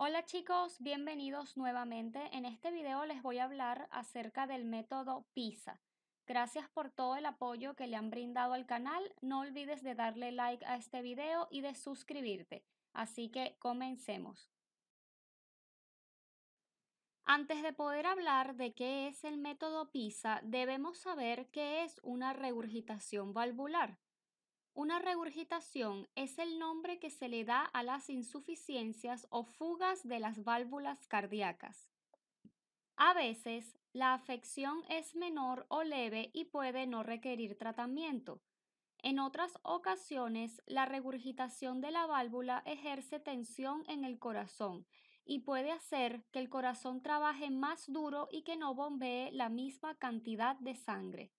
Hola chicos, bienvenidos nuevamente. En este video les voy a hablar acerca del método PISA. Gracias por todo el apoyo que le han brindado al canal. No olvides de darle like a este video y de suscribirte. Así que comencemos. Antes de poder hablar de qué es el método PISA, debemos saber qué es una regurgitación valvular. Una regurgitación es el nombre que se le da a las insuficiencias o fugas de las válvulas cardíacas. A veces, la afección es menor o leve y puede no requerir tratamiento. En otras ocasiones, la regurgitación de la válvula ejerce tensión en el corazón y puede hacer que el corazón trabaje más duro y que no bombee la misma cantidad de sangre.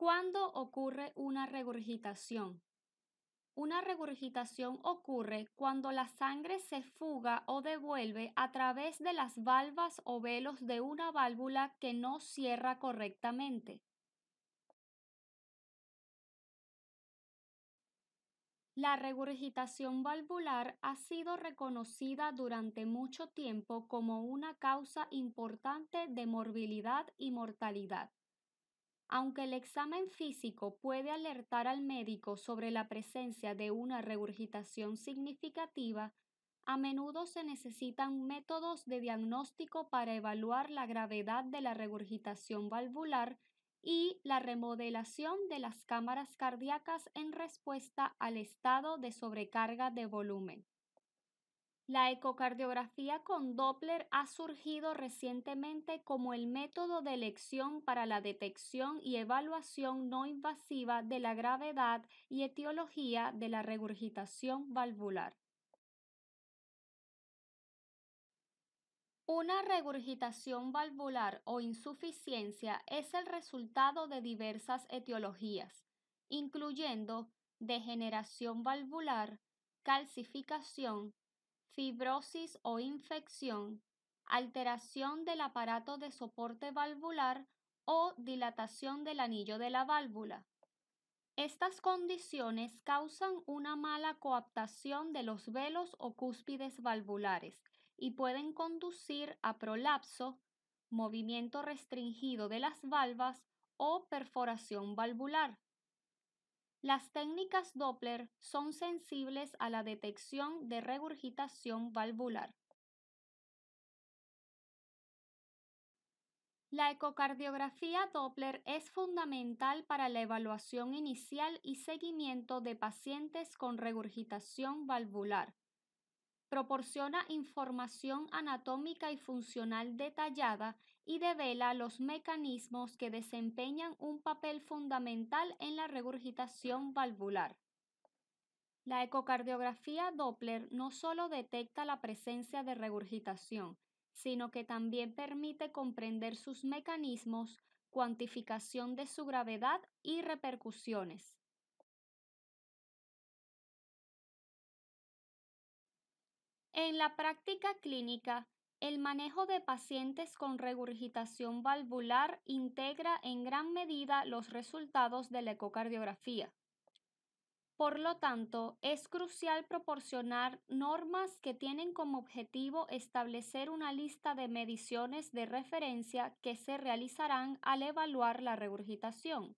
¿Cuándo ocurre una regurgitación? Una regurgitación ocurre cuando la sangre se fuga o devuelve a través de las valvas o velos de una válvula que no cierra correctamente. La regurgitación valvular ha sido reconocida durante mucho tiempo como una causa importante de morbilidad y mortalidad. Aunque el examen físico puede alertar al médico sobre la presencia de una regurgitación significativa, a menudo se necesitan métodos de diagnóstico para evaluar la gravedad de la regurgitación valvular y la remodelación de las cámaras cardíacas en respuesta al estado de sobrecarga de volumen. La ecocardiografía con Doppler ha surgido recientemente como el método de elección para la detección y evaluación no invasiva de la gravedad y etiología de la regurgitación valvular. Una regurgitación valvular o insuficiencia es el resultado de diversas etiologías, incluyendo degeneración valvular, calcificación, fibrosis o infección, alteración del aparato de soporte valvular o dilatación del anillo de la válvula. Estas condiciones causan una mala coaptación de los velos o cúspides valvulares y pueden conducir a prolapso, movimiento restringido de las valvas o perforación valvular. Las técnicas Doppler son sensibles a la detección de regurgitación valvular. La ecocardiografía Doppler es fundamental para la evaluación inicial y seguimiento de pacientes con regurgitación valvular. Proporciona información anatómica y funcional detallada y devela los mecanismos que desempeñan un papel fundamental en la regurgitación valvular. La ecocardiografía Doppler no solo detecta la presencia de regurgitación, sino que también permite comprender sus mecanismos, cuantificación de su gravedad y repercusiones. En la práctica clínica, el manejo de pacientes con regurgitación valvular integra en gran medida los resultados de la ecocardiografía. Por lo tanto, es crucial proporcionar normas que tienen como objetivo establecer una lista de mediciones de referencia que se realizarán al evaluar la regurgitación.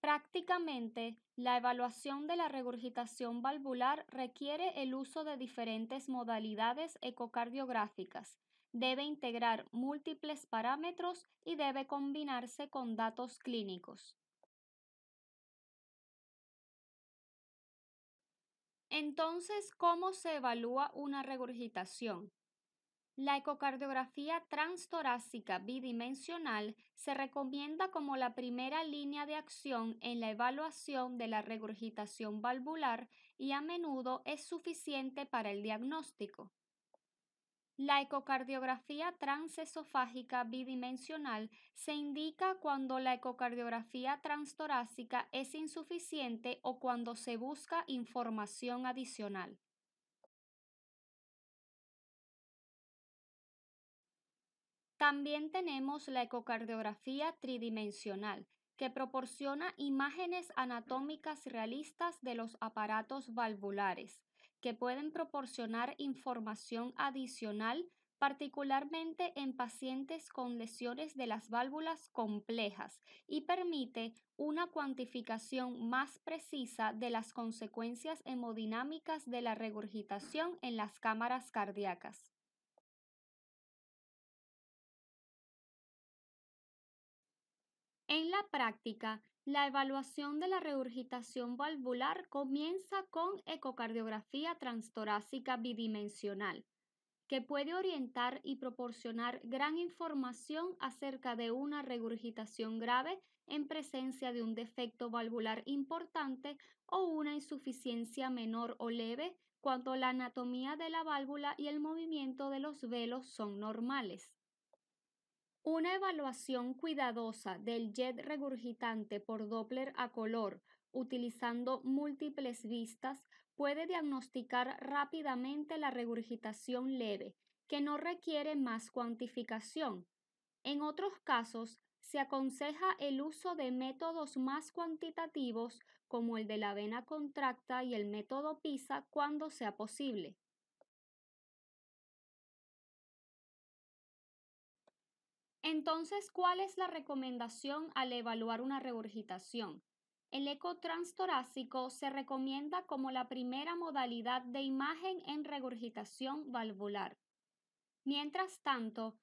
Prácticamente, la evaluación de la regurgitación valvular requiere el uso de diferentes modalidades ecocardiográficas, debe integrar múltiples parámetros y debe combinarse con datos clínicos. Entonces, ¿cómo se evalúa una regurgitación? La ecocardiografía transtorácica bidimensional se recomienda como la primera línea de acción en la evaluación de la regurgitación valvular y a menudo es suficiente para el diagnóstico. La ecocardiografía transesofágica bidimensional se indica cuando la ecocardiografía transtorácica es insuficiente o cuando se busca información adicional. También tenemos la ecocardiografía tridimensional, que proporciona imágenes anatómicas realistas de los aparatos valvulares, que pueden proporcionar información adicional particularmente en pacientes con lesiones de las válvulas complejas y permite una cuantificación más precisa de las consecuencias hemodinámicas de la regurgitación en las cámaras cardíacas. En la práctica, la evaluación de la regurgitación valvular comienza con ecocardiografía transtorácica bidimensional, que puede orientar y proporcionar gran información acerca de una regurgitación grave en presencia de un defecto valvular importante o una insuficiencia menor o leve cuando la anatomía de la válvula y el movimiento de los velos son normales. Una evaluación cuidadosa del jet regurgitante por Doppler a color utilizando múltiples vistas puede diagnosticar rápidamente la regurgitación leve, que no requiere más cuantificación. En otros casos, se aconseja el uso de métodos más cuantitativos como el de la vena contracta y el método PISA cuando sea posible. Entonces, ¿cuál es la recomendación al evaluar una regurgitación? El eco transtorácico se recomienda como la primera modalidad de imagen en regurgitación valvular. Mientras tanto,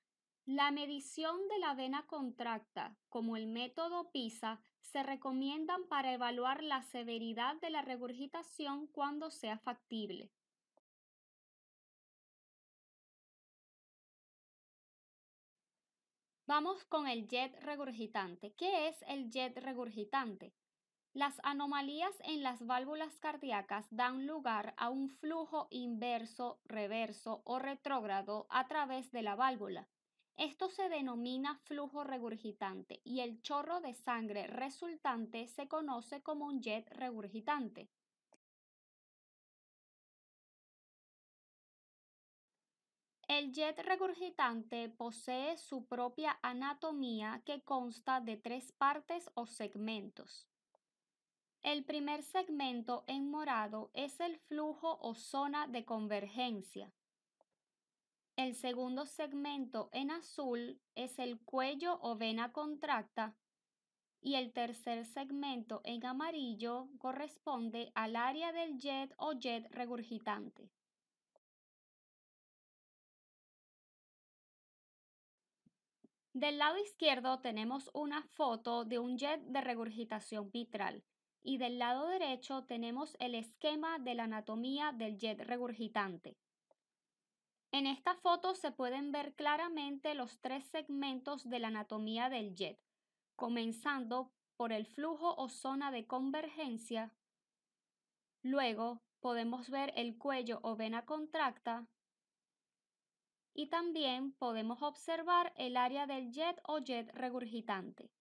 la medición de la vena contracta, como el método PISA, se recomiendan para evaluar la severidad de la regurgitación cuando sea factible. Vamos con el jet regurgitante. ¿Qué es el jet regurgitante? Las anomalías en las válvulas cardíacas dan lugar a un flujo inverso, reverso o retrógrado a través de la válvula. Esto se denomina flujo regurgitante y el chorro de sangre resultante se conoce como un jet regurgitante. El jet regurgitante posee su propia anatomía que consta de tres partes o segmentos. El primer segmento en morado es el flujo o zona de convergencia. El segundo segmento en azul es el cuello o vena contracta y el tercer segmento en amarillo corresponde al área del jet o jet regurgitante. Del lado izquierdo tenemos una foto de un jet de regurgitación vitral y del lado derecho tenemos el esquema de la anatomía del jet regurgitante. En esta foto se pueden ver claramente los tres segmentos de la anatomía del jet, comenzando por el flujo o zona de convergencia, luego podemos ver el cuello o vena contracta y también podemos observar el área del jet o jet regurgitante.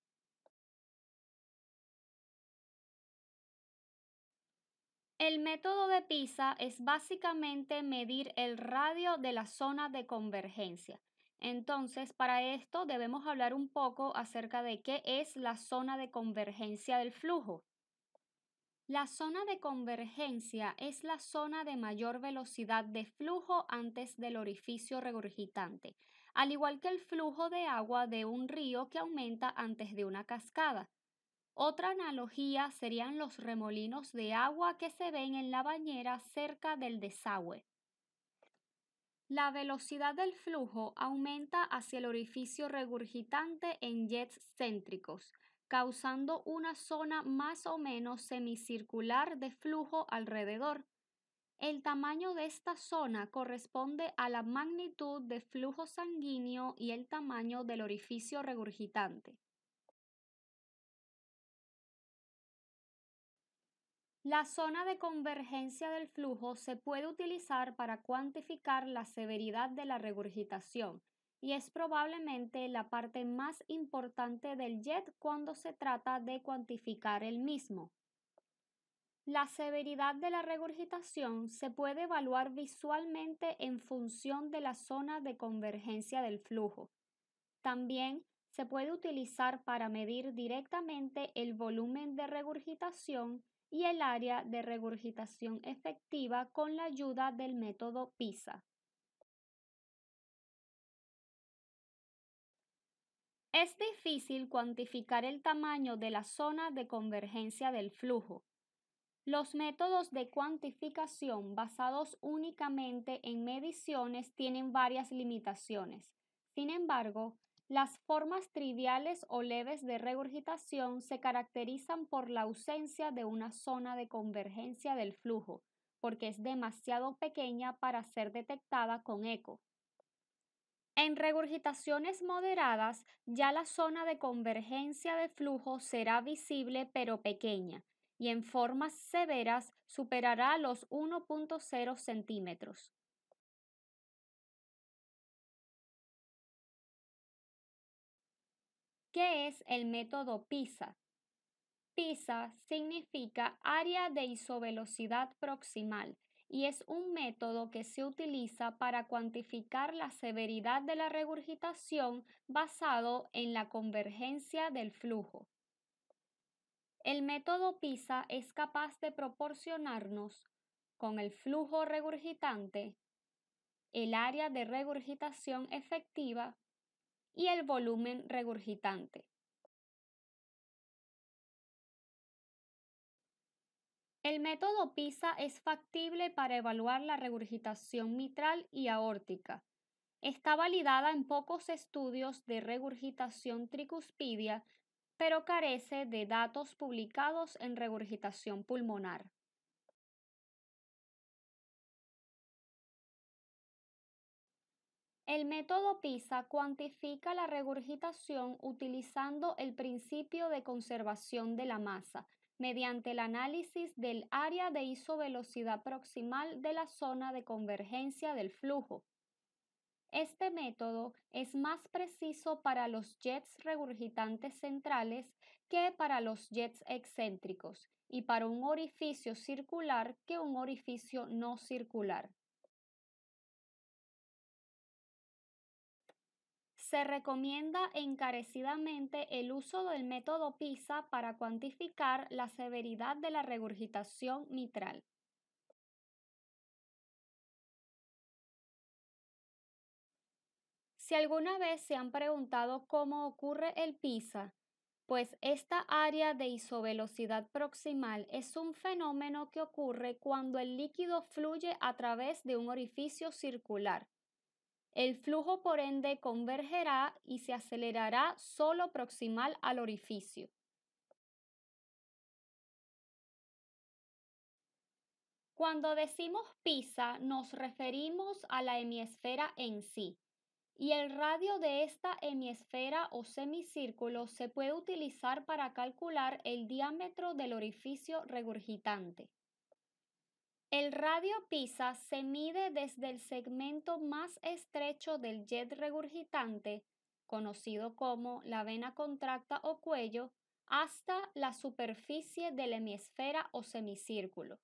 El método de PISA es básicamente medir el radio de la zona de convergencia. Entonces, para esto debemos hablar un poco acerca de qué es la zona de convergencia del flujo. La zona de convergencia es la zona de mayor velocidad de flujo antes del orificio regurgitante, al igual que el flujo de agua de un río que aumenta antes de una cascada. Otra analogía serían los remolinos de agua que se ven en la bañera cerca del desagüe. La velocidad del flujo aumenta hacia el orificio regurgitante en jets céntricos, causando una zona más o menos semicircular de flujo alrededor. El tamaño de esta zona corresponde a la magnitud de flujo sanguíneo y el tamaño del orificio regurgitante. La zona de convergencia del flujo se puede utilizar para cuantificar la severidad de la regurgitación y es probablemente la parte más importante del jet cuando se trata de cuantificar el mismo. La severidad de la regurgitación se puede evaluar visualmente en función de la zona de convergencia del flujo. También se puede utilizar para medir directamente el volumen de regurgitación y el área de regurgitación efectiva con la ayuda del método PISA. Es difícil cuantificar el tamaño de la zona de convergencia del flujo. Los métodos de cuantificación basados únicamente en mediciones tienen varias limitaciones. Sin embargo, las formas triviales o leves de regurgitación se caracterizan por la ausencia de una zona de convergencia del flujo, porque es demasiado pequeña para ser detectada con eco. En regurgitaciones moderadas, ya la zona de convergencia de flujo será visible pero pequeña y en formas severas superará los 1.0 centímetros. ¿Qué es el método PISA? PISA significa área de isovelocidad proximal y es un método que se utiliza para cuantificar la severidad de la regurgitación basado en la convergencia del flujo. El método PISA es capaz de proporcionarnos, con el flujo regurgitante, el área de regurgitación efectiva y el volumen regurgitante. El método PISA es factible para evaluar la regurgitación mitral y aórtica. Está validada en pocos estudios de regurgitación tricuspidia, pero carece de datos publicados en regurgitación pulmonar. El método PISA cuantifica la regurgitación utilizando el principio de conservación de la masa, mediante el análisis del área de isovelocidad proximal de la zona de convergencia del flujo. Este método es más preciso para los jets regurgitantes centrales que para los jets excéntricos y para un orificio circular que un orificio no circular. Se recomienda encarecidamente el uso del método PISA para cuantificar la severidad de la regurgitación mitral. Si alguna vez se han preguntado cómo ocurre el PISA, pues esta área de isovelocidad proximal es un fenómeno que ocurre cuando el líquido fluye a través de un orificio circular el flujo por ende convergerá y se acelerará solo proximal al orificio. Cuando decimos pisa, nos referimos a la hemisfera en sí, y el radio de esta hemisfera o semicírculo se puede utilizar para calcular el diámetro del orificio regurgitante. El radio PISA se mide desde el segmento más estrecho del jet regurgitante, conocido como la vena contracta o cuello, hasta la superficie de la hemisfera o semicírculo.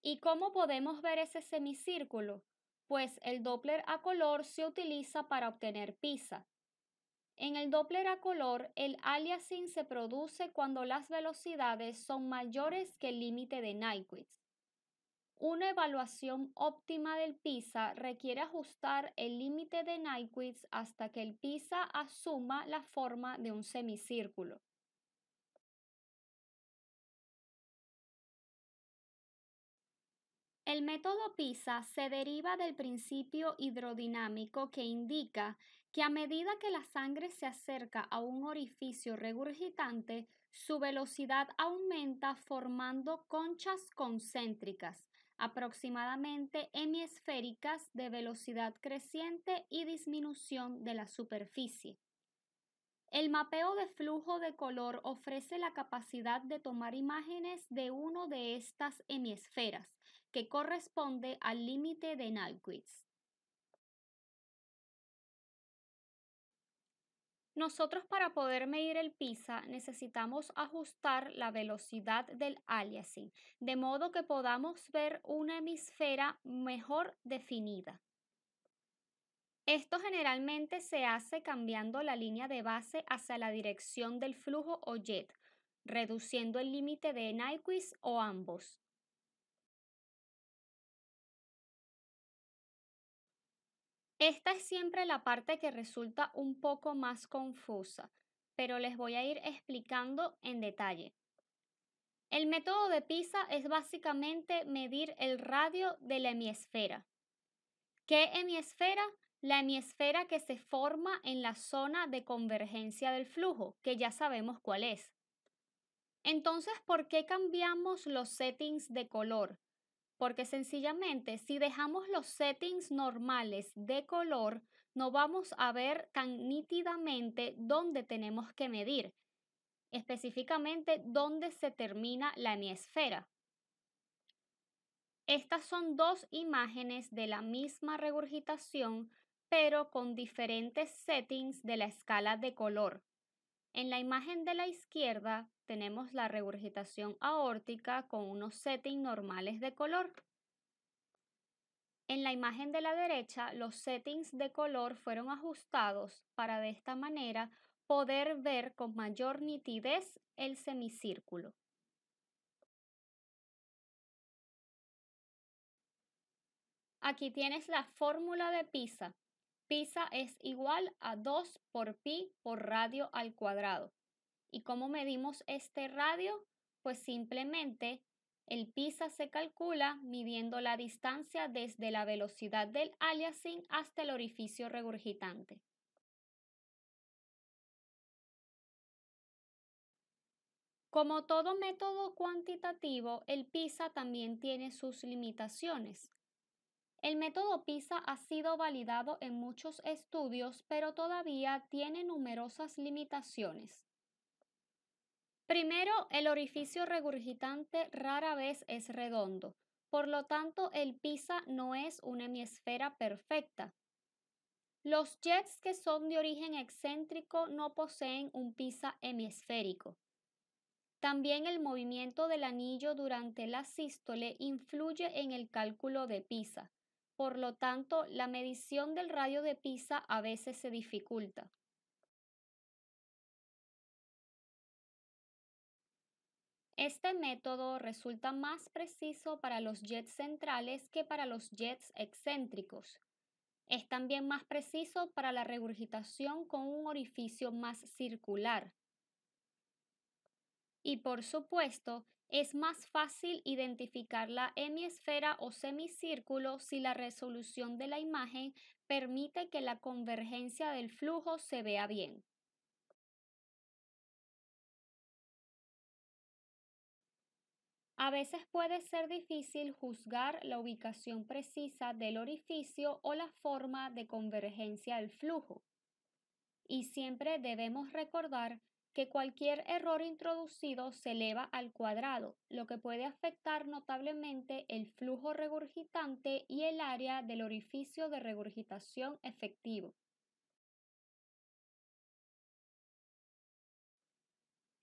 ¿Y cómo podemos ver ese semicírculo? Pues el Doppler a color se utiliza para obtener PISA. En el Doppler a color, el aliasing se produce cuando las velocidades son mayores que el límite de Nyquist. Una evaluación óptima del PISA requiere ajustar el límite de Nyquist hasta que el PISA asuma la forma de un semicírculo. El método PISA se deriva del principio hidrodinámico que indica que a medida que la sangre se acerca a un orificio regurgitante, su velocidad aumenta formando conchas concéntricas, aproximadamente hemisféricas de velocidad creciente y disminución de la superficie. El mapeo de flujo de color ofrece la capacidad de tomar imágenes de uno de estas hemisferas, que corresponde al límite de Nalquist. Nosotros para poder medir el PISA necesitamos ajustar la velocidad del aliasing, de modo que podamos ver una hemisfera mejor definida. Esto generalmente se hace cambiando la línea de base hacia la dirección del flujo o jet, reduciendo el límite de Nyquist o ambos. Esta es siempre la parte que resulta un poco más confusa, pero les voy a ir explicando en detalle. El método de Pisa es básicamente medir el radio de la hemisfera. ¿Qué hemisfera? La hemisfera que se forma en la zona de convergencia del flujo, que ya sabemos cuál es. Entonces, ¿por qué cambiamos los settings de color? porque sencillamente si dejamos los settings normales de color, no vamos a ver tan nítidamente dónde tenemos que medir, específicamente dónde se termina la hemisfera. Estas son dos imágenes de la misma regurgitación, pero con diferentes settings de la escala de color. En la imagen de la izquierda tenemos la regurgitación aórtica con unos settings normales de color. En la imagen de la derecha, los settings de color fueron ajustados para de esta manera poder ver con mayor nitidez el semicírculo. Aquí tienes la fórmula de PISA Pisa es igual a 2 por pi por radio al cuadrado. ¿Y cómo medimos este radio? Pues simplemente el pisa se calcula midiendo la distancia desde la velocidad del aliasing hasta el orificio regurgitante. Como todo método cuantitativo, el PISA también tiene sus limitaciones. El método PISA ha sido validado en muchos estudios, pero todavía tiene numerosas limitaciones. Primero, el orificio regurgitante rara vez es redondo, por lo tanto el PISA no es una hemisfera perfecta. Los jets que son de origen excéntrico no poseen un PISA hemisférico. También el movimiento del anillo durante la sístole influye en el cálculo de PISA. Por lo tanto, la medición del radio de Pisa a veces se dificulta. Este método resulta más preciso para los jets centrales que para los jets excéntricos. Es también más preciso para la regurgitación con un orificio más circular. Y por supuesto, es más fácil identificar la hemisfera o semicírculo si la resolución de la imagen permite que la convergencia del flujo se vea bien. A veces puede ser difícil juzgar la ubicación precisa del orificio o la forma de convergencia del flujo. Y siempre debemos recordar que cualquier error introducido se eleva al cuadrado, lo que puede afectar notablemente el flujo regurgitante y el área del orificio de regurgitación efectivo.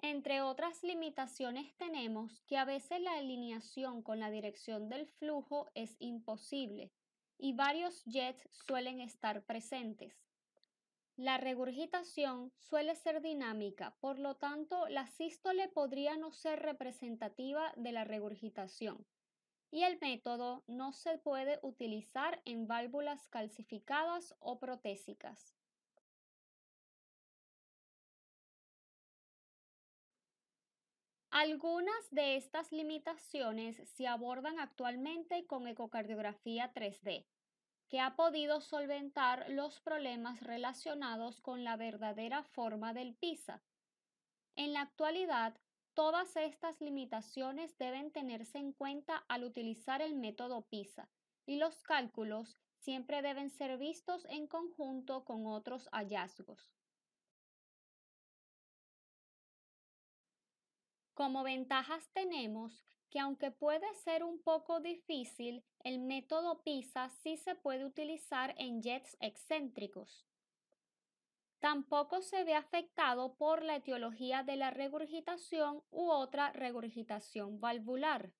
Entre otras limitaciones tenemos que a veces la alineación con la dirección del flujo es imposible y varios jets suelen estar presentes. La regurgitación suele ser dinámica, por lo tanto, la sístole podría no ser representativa de la regurgitación y el método no se puede utilizar en válvulas calcificadas o protésicas. Algunas de estas limitaciones se abordan actualmente con ecocardiografía 3D, que ha podido solventar los problemas relacionados con la verdadera forma del PISA. En la actualidad, todas estas limitaciones deben tenerse en cuenta al utilizar el método PISA y los cálculos siempre deben ser vistos en conjunto con otros hallazgos. Como ventajas tenemos que aunque puede ser un poco difícil, el método PISA sí se puede utilizar en jets excéntricos. Tampoco se ve afectado por la etiología de la regurgitación u otra regurgitación valvular.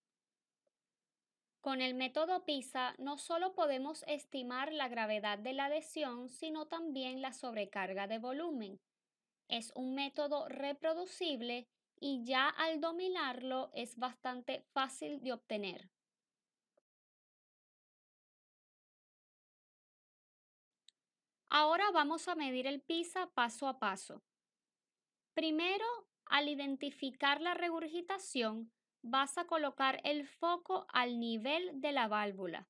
Con el método PISA no solo podemos estimar la gravedad de la adhesión sino también la sobrecarga de volumen. Es un método reproducible y ya al dominarlo es bastante fácil de obtener. Ahora vamos a medir el PISA paso a paso. Primero, al identificar la regurgitación, vas a colocar el foco al nivel de la válvula.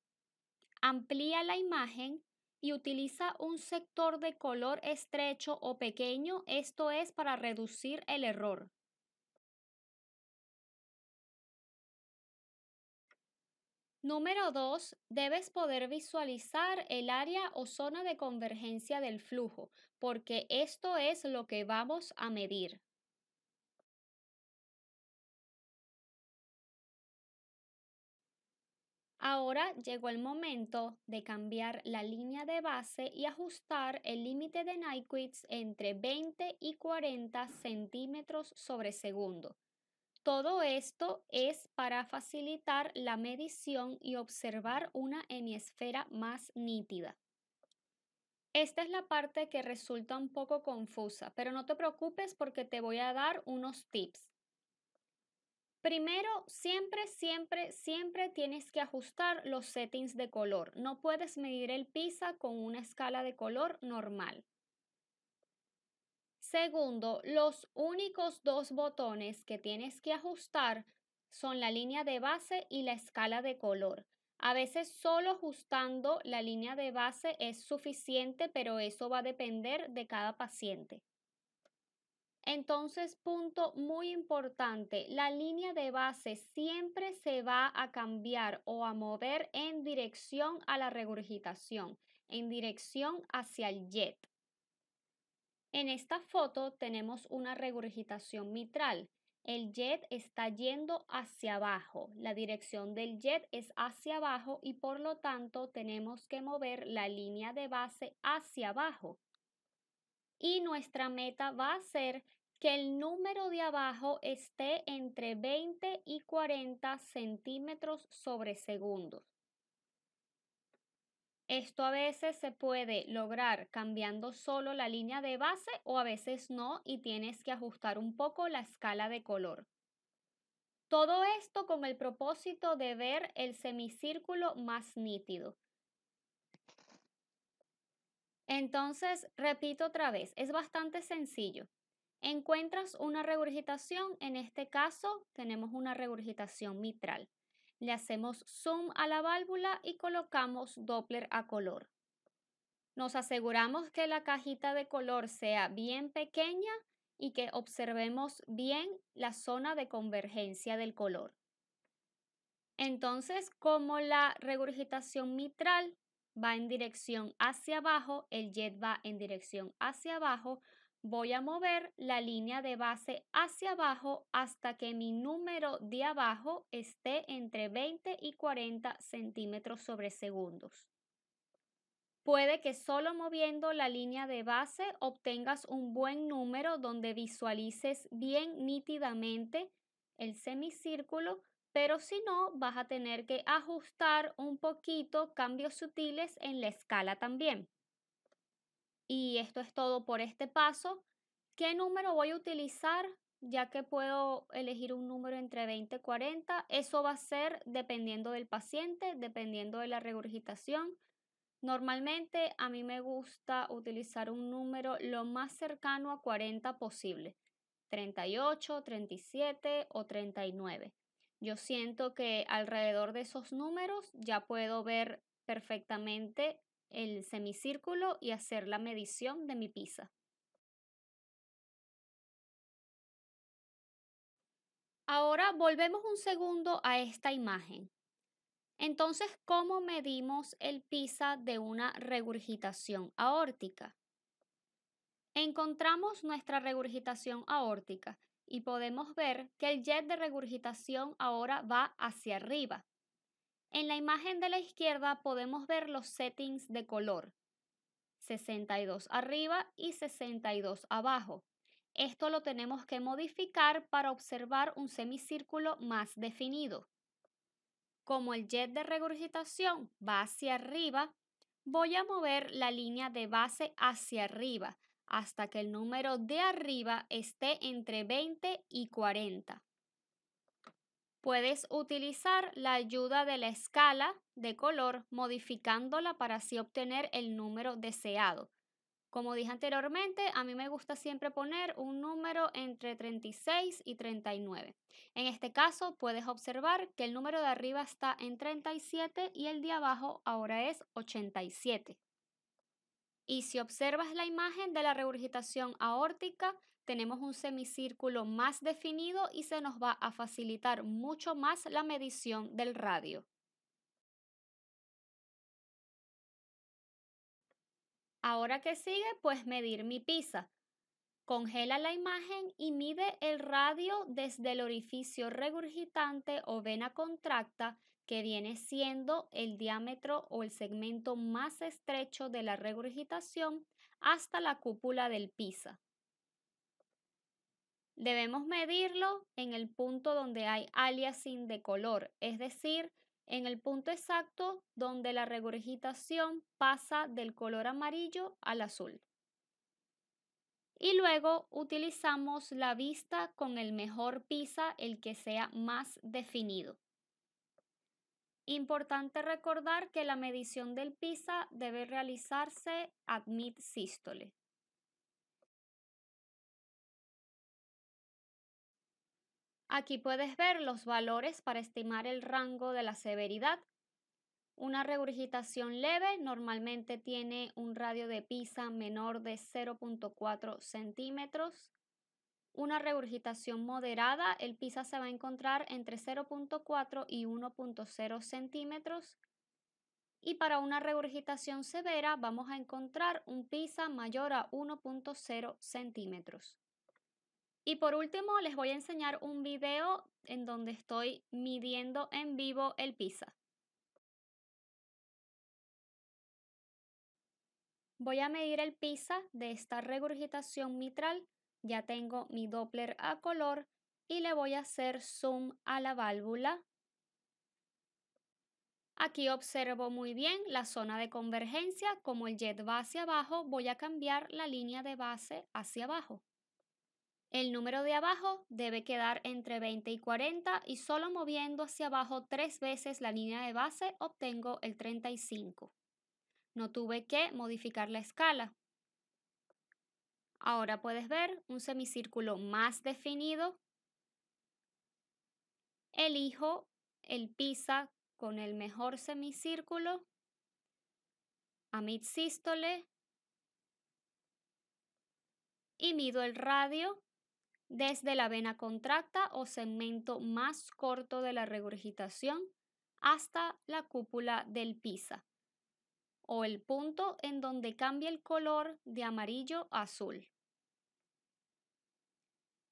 Amplía la imagen y utiliza un sector de color estrecho o pequeño, esto es para reducir el error. Número 2. Debes poder visualizar el área o zona de convergencia del flujo, porque esto es lo que vamos a medir. Ahora llegó el momento de cambiar la línea de base y ajustar el límite de Nyquist entre 20 y 40 centímetros sobre segundo. Todo esto es para facilitar la medición y observar una hemisfera más nítida. Esta es la parte que resulta un poco confusa, pero no te preocupes porque te voy a dar unos tips. Primero, siempre, siempre, siempre tienes que ajustar los settings de color. No puedes medir el pizza con una escala de color normal. Segundo, los únicos dos botones que tienes que ajustar son la línea de base y la escala de color. A veces solo ajustando la línea de base es suficiente, pero eso va a depender de cada paciente. Entonces, punto muy importante, la línea de base siempre se va a cambiar o a mover en dirección a la regurgitación, en dirección hacia el jet. En esta foto tenemos una regurgitación mitral. El jet está yendo hacia abajo. La dirección del jet es hacia abajo y por lo tanto tenemos que mover la línea de base hacia abajo. Y nuestra meta va a ser que el número de abajo esté entre 20 y 40 centímetros sobre segundos. Esto a veces se puede lograr cambiando solo la línea de base o a veces no y tienes que ajustar un poco la escala de color. Todo esto con el propósito de ver el semicírculo más nítido. Entonces, repito otra vez, es bastante sencillo. Encuentras una regurgitación, en este caso tenemos una regurgitación mitral le hacemos zoom a la válvula y colocamos Doppler a color. Nos aseguramos que la cajita de color sea bien pequeña y que observemos bien la zona de convergencia del color. Entonces, como la regurgitación mitral va en dirección hacia abajo, el jet va en dirección hacia abajo, voy a mover la línea de base hacia abajo hasta que mi número de abajo esté entre 20 y 40 centímetros sobre segundos. Puede que solo moviendo la línea de base obtengas un buen número donde visualices bien nítidamente el semicírculo, pero si no, vas a tener que ajustar un poquito cambios sutiles en la escala también. Y esto es todo por este paso. ¿Qué número voy a utilizar? Ya que puedo elegir un número entre 20 y 40, eso va a ser dependiendo del paciente, dependiendo de la regurgitación. Normalmente a mí me gusta utilizar un número lo más cercano a 40 posible, 38, 37 o 39. Yo siento que alrededor de esos números ya puedo ver perfectamente el semicírculo y hacer la medición de mi pizza. Ahora volvemos un segundo a esta imagen. Entonces, ¿cómo medimos el PISA de una regurgitación aórtica? Encontramos nuestra regurgitación aórtica y podemos ver que el jet de regurgitación ahora va hacia arriba. En la imagen de la izquierda podemos ver los settings de color, 62 arriba y 62 abajo. Esto lo tenemos que modificar para observar un semicírculo más definido. Como el jet de regurgitación va hacia arriba, voy a mover la línea de base hacia arriba hasta que el número de arriba esté entre 20 y 40. Puedes utilizar la ayuda de la escala de color modificándola para así obtener el número deseado. Como dije anteriormente, a mí me gusta siempre poner un número entre 36 y 39. En este caso, puedes observar que el número de arriba está en 37 y el de abajo ahora es 87. Y si observas la imagen de la regurgitación aórtica, tenemos un semicírculo más definido y se nos va a facilitar mucho más la medición del radio. Ahora que sigue, pues medir mi PISA. Congela la imagen y mide el radio desde el orificio regurgitante o vena contracta, que viene siendo el diámetro o el segmento más estrecho de la regurgitación, hasta la cúpula del pisa. Debemos medirlo en el punto donde hay aliasing de color, es decir, en el punto exacto donde la regurgitación pasa del color amarillo al azul. Y luego utilizamos la vista con el mejor pisa, el que sea más definido. Importante recordar que la medición del pisa debe realizarse admit mid sístole. Aquí puedes ver los valores para estimar el rango de la severidad. Una regurgitación leve normalmente tiene un radio de pisa menor de 0.4 centímetros. Una regurgitación moderada, el pisa se va a encontrar entre 0.4 y 1.0 centímetros. Y para una regurgitación severa vamos a encontrar un pisa mayor a 1.0 centímetros. Y por último, les voy a enseñar un video en donde estoy midiendo en vivo el PISA. Voy a medir el PISA de esta regurgitación mitral. Ya tengo mi Doppler a color y le voy a hacer zoom a la válvula. Aquí observo muy bien la zona de convergencia. Como el jet va hacia abajo, voy a cambiar la línea de base hacia abajo. El número de abajo debe quedar entre 20 y 40 y solo moviendo hacia abajo tres veces la línea de base obtengo el 35. No tuve que modificar la escala. Ahora puedes ver un semicírculo más definido. Elijo el pisa con el mejor semicírculo a mid sístole y mido el radio desde la vena contracta o segmento más corto de la regurgitación hasta la cúpula del pisa o el punto en donde cambia el color de amarillo a azul.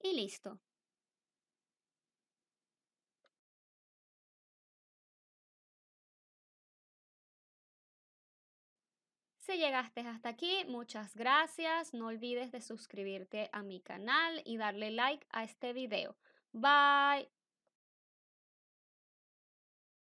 Y listo. llegaste hasta aquí, muchas gracias. No olvides de suscribirte a mi canal y darle like a este video. Bye.